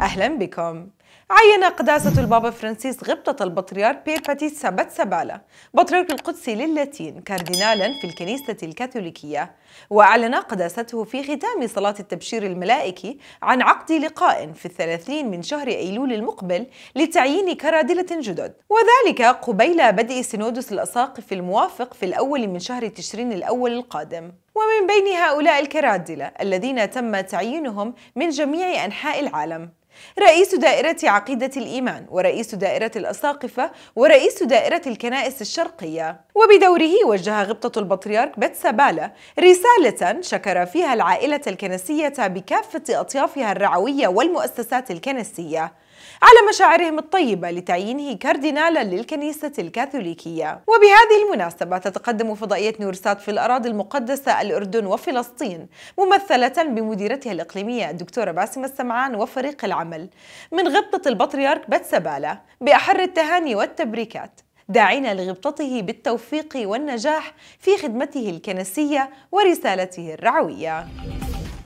أهلا بكم عين قداسة البابا فرانسيس غبطة البطريرك بير باتيس سابات سابالا بطريرك القدس للاتين كاردينالا في الكنيسة الكاثوليكية وأعلن قداسته في ختام صلاة التبشير الملائكي عن عقد لقاء في الثلاثين من شهر أيلول المقبل لتعيين كرادلة جدد وذلك قبيل بدء سينودس في الموافق في الأول من شهر تشرين الأول القادم ومن بين هؤلاء الكرادلة الذين تم تعيينهم من جميع أنحاء العالم رئيس دائرة عقيدة الإيمان ورئيس دائرة الأساقفة ورئيس دائرة الكنائس الشرقية وبدوره وجه غبطة البطريرك بتسبالة رسالة شكر فيها العائلة الكنسية بكافة أطيافها الرعوية والمؤسسات الكنسية على مشاعرهم الطيبة لتعيينه كاردينالا للكنيسة الكاثوليكية وبهذه المناسبة تتقدم فضائية نورسات في الأراضي المقدسة الأردن وفلسطين ممثلة بمديرتها الإقليمية الدكتورة باسمة السمعان وفريق العمل العمل من غبطة البطريرك بتسبالة بأحر التهاني والتبريكات داعين لغبطته بالتوفيق والنجاح في خدمته الكنسية ورسالته الرعوية